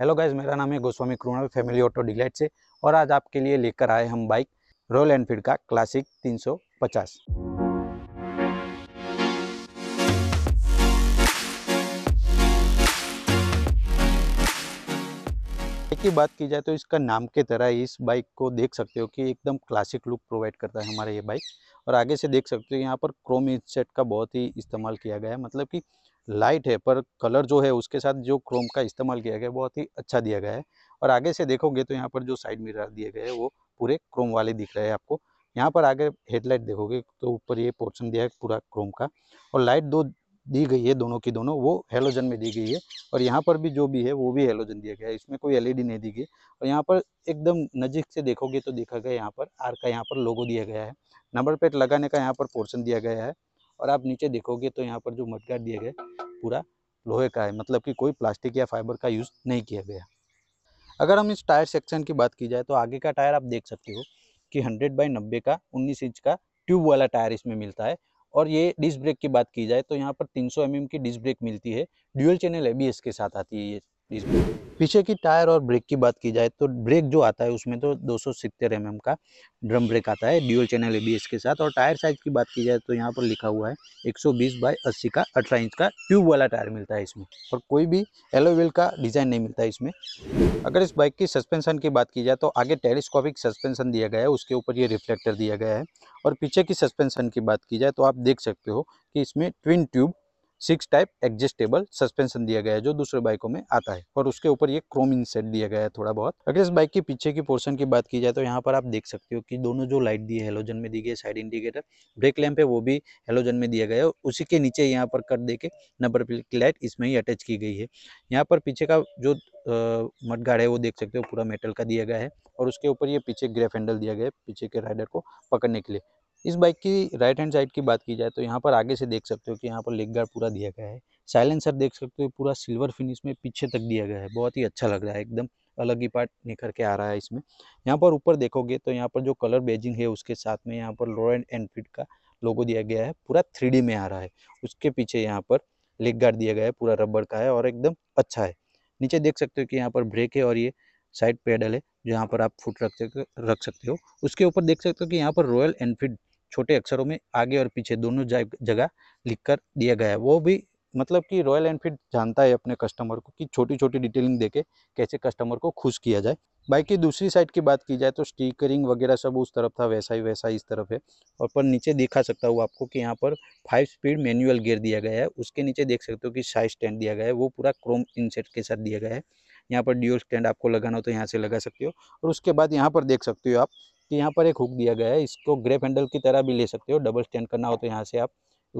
hello guys मेरा नाम है Goswami Krina family auto delight से और आज आपके लिए लेकर आए हम बाइक रॉयल एनफील्ड का क्लासिक 350 की बात की जाए तो इसका नाम के तरह इस बाइक को देख सकते हो कि एकदम क्लासिक लुक प्रोवाइड करता है हमारा ये बाइक और आगे से देख सकते हो यहाँ पर क्रोम इंसेट का बहुत ही इस्तेमाल किया गया है मतलब कि लाइट है पर कलर जो है उसके साथ जो क्रोम का इस्तेमाल किया गया है बहुत ही अच्छा दिया गया है और आगे से देखोगे तो यहाँ पर जो साइड मिरर दिए गए हैं वो पूरे क्रोम वाले दिख रहे हैं आपको यहाँ पर आगे हेडलाइट देखोगे तो ऊपर ये पोर्शन दिया है पूरा क्रोम का और लाइट दो दी गई है दोनों की दोनों वो हेलोजन में दी गई है और यहाँ पर भी जो भी है वो भी हेलोजन दिया गया है इसमें कोई एलईडी नहीं दी गई और यहाँ पर एकदम नजीक से देखोगे तो देखा गया यहाँ पर आर का यहाँ पर लोगो दिया गया है नंबर प्लेट लगाने का यहाँ पर पोर्शन दिया गया है और आप नीचे देखोगे तो यहाँ पर जो मटका दिए गए पूरा लोहे का है मतलब कि कोई प्लास्टिक या फाइबर का यूज़ नहीं किया गया अगर हम इस टायर सेक्शन की बात की जाए तो आगे का टायर आप देख सकते हो कि हंड्रेड बाई नब्बे का उन्नीस इंच का ट्यूब वाला टायर इसमें मिलता है और ये डिस्क ब्रेक की बात की जाए तो यहाँ पर 300 सौ mm की डिस्क ब्रेक मिलती है ड्यूअल चैनल ए के साथ आती है ये पीछे की टायर और ब्रेक की बात की जाए तो ब्रेक जो आता है उसमें तो दो सौ mm एम एम का ड्रम ब्रेक आता है ड्यूल चैनल एबीएस के साथ और टायर साइज की बात की जाए तो यहाँ पर लिखा हुआ है 120 बाय अस्सी का अठारह इंच का ट्यूब वाला टायर मिलता है इसमें और कोई भी एलोवेल का डिज़ाइन नहीं मिलता है इसमें अगर इस बाइक की सस्पेंशन की बात की जाए तो आगे टेलीस्कोपिक सस्पेंसन दिया गया है उसके ऊपर ये रिफ्लेक्टर दिया गया है और पीछे की सस्पेंसन की बात की जाए तो आप देख सकते हो कि इसमें twin tube six type adjustable suspension दिया गया है जो दूसरे बाइकों में आता है और उसके ऊपर ये क्रोम इनसेट दिया गया है थोड़ा बहुत अगर इस बाइक के पीछे की पोर्शन की बात की जाए तो यहाँ पर आप देख सकते हो कि दोनों जो लाइट दी है हेलोजन में दी गई साइड इंडिकेटर ब्रेक लैम्प है वो भी हेलोजन में दिया गया है उसी के नीचे यहाँ पर कट दे के नंबर प्लेट की लाइट इसमें ही अटैच की गई है यहाँ पर पीछे का जो मटगाड़ है वो देख सकते हो पूरा मेटल का दिया गया है और उसके ऊपर ये पीछे ग्रेफ हैंडल दिया गया है पीछे के राइडर को पकड़ने के लिए इस बाइक की राइट हैंड साइड की बात की जाए तो यहाँ पर आगे से देख सकते हो कि यहाँ पर लेग गार्ड पूरा दिया गया है साइलेंसर देख सकते हो पूरा सिल्वर फिनिश में पीछे तक दिया गया है बहुत ही अच्छा लग रहा है एकदम अलग ही पार्ट निखर के आ रहा है इसमें यहाँ पर ऊपर देखोगे तो यहाँ पर जो कलर बेजिंग है उसके साथ में यहाँ पर लॉरेंट एनफील्ड का लोगो दिया गया है पूरा थ्री में आ रहा है उसके पीछे यहाँ पर लेग गार्ड दिया गया है पूरा रबड़ का है और एकदम अच्छा है नीचे देख सकते हो कि यहाँ पर ब्रेक है और ये साइड पेडल है जो यहाँ पर आप फुट रख रख सकते हो उसके ऊपर देख सकते हो कि यहाँ पर रॉयल एनफील्ड छोटे अक्षरों में आगे और पीछे दोनों जगह लिख कर दिया गया है वो भी मतलब कि रॉयल एनफील्ड जानता है अपने कस्टमर को कि छोटी छोटी डिटेलिंग देके कैसे कस्टमर को खुश किया जाए बाइक की दूसरी साइड की बात की जाए तो स्टीकरिंग वगैरह सब उस तरफ था वैसा ही वैसा इस तरफ है और पर नीचे दिखा सकता हूँ आपको कि यहाँ पर फाइव स्पीड मैनुअल गियर दिया गया है उसके नीचे देख सकते हो कि साइड स्टैंड दिया गया है वो पूरा क्रोम इनसेट के साथ दिया गया है यहाँ पर ड्यूल स्टैंड आपको लगाना हो तो यहाँ से लगा सकते हो और उसके बाद यहाँ पर देख सकते हो आप कि यहाँ पर एक हुक दिया गया है इसको ग्रेप हैंडल की तरह भी ले सकते हो डबल स्टैंड करना हो तो यहाँ से आप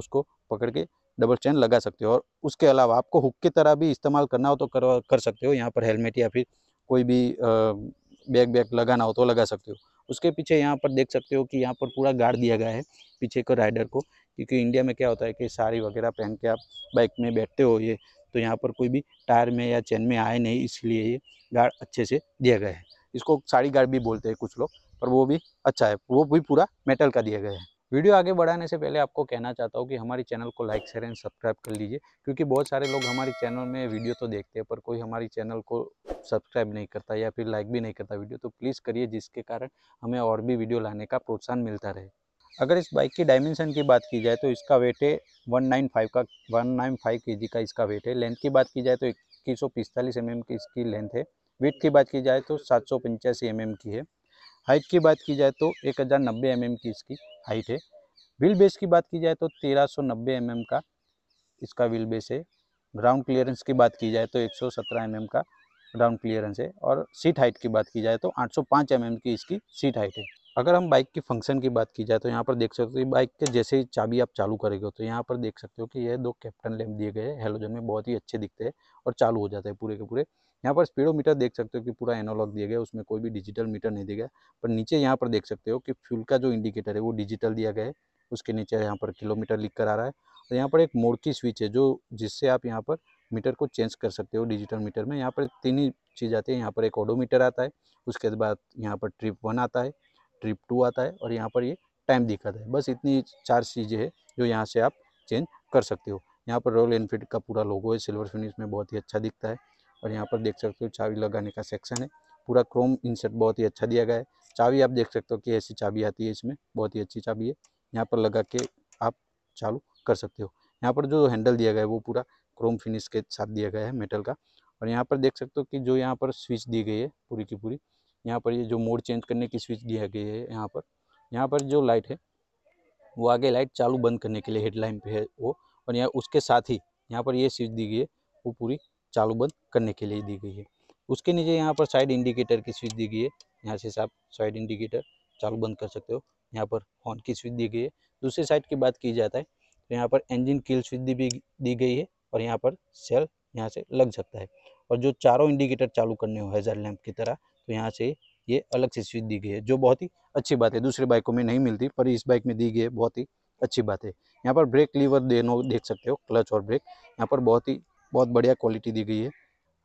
उसको पकड़ के डबल स्टैंड लगा सकते हो और उसके अलावा आपको हुक की तरह भी इस्तेमाल करना हो तो कर, कर सकते हो यहाँ पर हेलमेट या फिर कोई भी बैग बैग लगाना हो तो लगा सकते हो उसके पीछे यहाँ पर देख सकते हो कि यहाँ पर पूरा गार्ड दिया गया है पीछे को राइडर को क्योंकि इंडिया में क्या होता है कि साड़ी वगैरह पहन के आप बाइक में बैठते हो ये तो यहाँ पर कोई भी टायर में या चैन में आए नहीं इसलिए ये गार्ड अच्छे से दिया गया है इसको साड़ी गार्ड भी बोलते हैं कुछ लोग और वो भी अच्छा है वो भी पूरा मेटल का दिया गया है वीडियो आगे बढ़ाने से पहले आपको कहना चाहता हूँ कि हमारी चैनल को लाइक शेयर एंड सब्सक्राइब कर लीजिए क्योंकि बहुत सारे लोग हमारी चैनल में वीडियो तो देखते हैं पर कोई हमारी चैनल को सब्सक्राइब नहीं करता या फिर लाइक भी नहीं करता वीडियो तो प्लीज़ करिए जिसके कारण हमें और भी वीडियो लाने का प्रोत्साहन मिलता रहे अगर इस बाइक की डायमेंशन की बात की जाए तो इसका वेट है फाइव का के जी का इसका वेट है लेंथ की बात की जाए तो इक्कीस सौ एम mm की इसकी लेंथ है वेट की बात की जाए तो सात सौ एम mm की है हाइट की बात की जाए तो एक हज़ार नब्बे एम mm की इसकी हाइट है व्हील बेस की बात की जाए तो तेरह सौ नब्बे एम mm का इसका व्हील बेस है ग्राउंड क्लियरेंस की बात की जाए तो एक सौ सत्रह एम mm का ग्राउंड क्लियरेंस है और सीट हाइट की बात की जाए तो आठ सौ पाँच एम की इसकी सीट हाइट है अगर हम बाइक की फंक्शन की बात की जाए तो यहाँ पर देख सकते हो बाइक के जैसे ही चाबी आप चालू करेंगे तो यहाँ पर देख सकते हो कि यह दो कैप्टन लैम्प दिए गए हैं हेलोजन में बहुत ही अच्छे दिखते हैं और चालू हो जाते हैं पूरे के पूरे यहाँ पर स्पीडोमीटर देख सकते हो कि पूरा एनोलॉग दिया गया उसमें कोई भी डिजिटल मीटर नहीं दिया गया पर नीचे यहाँ पर देख सकते हो कि फ्यूल का जो इंडिकेटर है वो डिजिटल दिया गया है उसके नीचे यहाँ पर किलोमीटर लिख कर आ रहा है और यहाँ पर एक मोड़ की स्विच है जो जिससे आप यहाँ पर मीटर को चेंज कर सकते हो डिजिटल मीटर में यहाँ पर तीन ही चीज़ आती है यहाँ पर एक ऑडोमीटर आता है उसके बाद यहाँ पर ट्रिप वन आता है ट्रिप टू आता है और यहाँ पर ये टाइम दिखाता है बस इतनी चार चीज़ें हैं जो यहाँ से आप चेंज कर सकते हो यहाँ पर रॉयल एनफील्ड का पूरा लोगो है सिल्वर फिनिश में बहुत ही अच्छा दिखता है और यहाँ पर देख सकते हो चाबी लगाने का सेक्शन है पूरा क्रोम इंसर्ट बहुत ही अच्छा दिया गया है चाबी आप देख सकते हो कि ऐसी चाबी आती है इसमें बहुत ही अच्छी चाबी है यहाँ पर लगा के आप चालू कर सकते हो यहाँ पर जो हैंडल दिया गया है वो पूरा क्रोम फिनिश के साथ दिया गया है मेटल का और यहाँ पर देख सकते हो कि जो यहाँ पर स्विच दी गई है पूरी की पूरी यहाँ पर ये जो मोड चेंज करने की स्विच दिया गई है यहाँ पर यहाँ पर जो लाइट है वो आगे लाइट चालू बंद करने के लिए हेडलाइन पे है वो और यहाँ उसके साथ ही यहाँ पर ये स्विच दी गई है वो पूरी चालू बंद करने के लिए दी गई है उसके नीचे यहाँ पर साइड इंडिकेटर की स्विच दी गई है यहाँ से आप साइड इंडिकेटर चालू बंद कर सकते हो यहाँ पर हॉर्न की स्विच दी गई है दूसरे साइड की बात की जाता है तो यहाँ पर इंजन कील स्विच दी दी गई है और यहाँ पर सेल यहाँ से लग सकता है और जो चारों इंडिकेटर चालू करने हो हैजर लैम्प की तरह तो यहाँ से ये अलग से स्विच दी गई है जो बहुत ही अच्छी बात है दूसरे बाइकों में नहीं मिलती पर इस बाइक में दी गई है बहुत ही अच्छी बात है यहाँ पर ब्रेक लीवर देनो देख सकते हो क्लच और ब्रेक यहाँ पर बहुत ही बहुत बढ़िया क्वालिटी दी गई है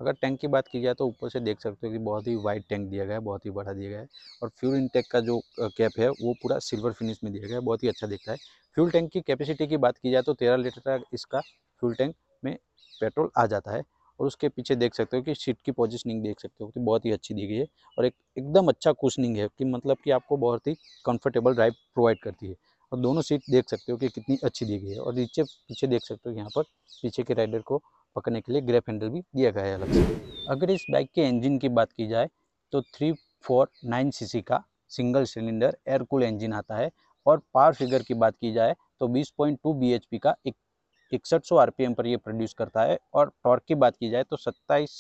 अगर टैंक की बात की जाए तो ऊपर से देख सकते हो कि बहुत ही वाइड टैंक दिया गया है बहुत ही बड़ा दिया गया है और फ्यूल इनटेक का जो कैप है वो पूरा सिल्वर फिनिश में दिया गया है बहुत ही अच्छा दिखता है फ्यूल टैंक की कैपेसिटी की बात की जाए तो तेरह लीटर का इसका फ्यूल टैंक में पेट्रोल आ जाता है और उसके पीछे देख सकते हो कि सीट की पोजिशनिंग देख सकते हो कि बहुत ही अच्छी दी गई है और एक एकदम अच्छा कुशनिंग है कि मतलब कि आपको बहुत ही कंफर्टेबल ड्राइव प्रोवाइड करती है और दोनों सीट देख सकते हो कि कितनी अच्छी दी गई है और नीचे पीछे देख सकते हो यहाँ पर पीछे के राइडर को पकड़ने के लिए ग्रेप हैंडल भी दिया गया है अलग से अगर इस बाइक के इंजन की बात की जाए तो थ्री फोर नाइन सी का सिंगल सिलेंडर एयरकूल इंजन आता है और पावर फिगर की बात की जाए तो 20.2 पी का इकसठ सौ एम पर यह प्रोड्यूस करता है और टॉर्क की बात की जाए तो 27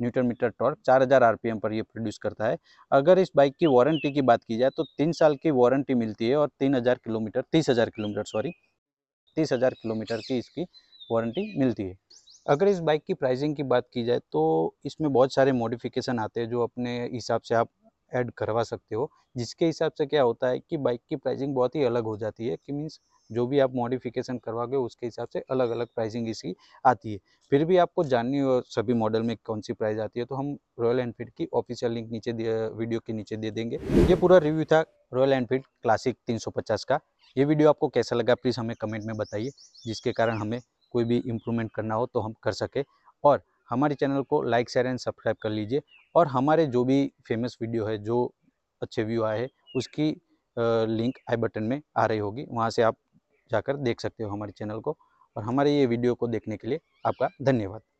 न्यूटन मीटर टॉर्क 4000 आरपीएम पर यह प्रोड्यूस करता है अगर इस बाइक की वारंटी की बात की जाए तो तीन साल की वारंटी मिलती है और 3000 किलोमीटर 30000 किलोमीटर सॉरी 30000 किलोमीटर की इसकी वारंटी मिलती है अगर इस बाइक की प्राइसिंग की बात की जाए तो इसमें बहुत सारे मॉडिफिकेशन आते हैं जो अपने हिसाब से आप ऐड करवा सकते हो जिसके हिसाब से क्या होता है कि बाइक की प्राइसिंग बहुत ही अलग हो जाती है कि मीन्स जो भी आप मॉडिफिकेशन करवाओगे उसके हिसाब से अलग अलग प्राइसिंग इसकी आती है फिर भी आपको जाननी हो सभी मॉडल में कौन सी प्राइस आती है तो हम रॉयल एनफील्ड की ऑफिशियल लिंक नीचे वीडियो के नीचे दे देंगे ये पूरा रिव्यू था रॉयल एनफील्ड क्लासिक 350 का ये वीडियो आपको कैसा लगा प्लीज़ हमें कमेंट में बताइए जिसके कारण हमें कोई भी इम्प्रूवमेंट करना हो तो हम कर सके और हमारे चैनल को लाइक शेयर एंड सब्सक्राइब कर लीजिए और हमारे जो भी फेमस वीडियो है जो अच्छे व्यू आए हैं उसकी लिंक आई बटन में आ रही होगी वहाँ से आप जाकर देख सकते हो हमारे चैनल को और हमारे ये वीडियो को देखने के लिए आपका धन्यवाद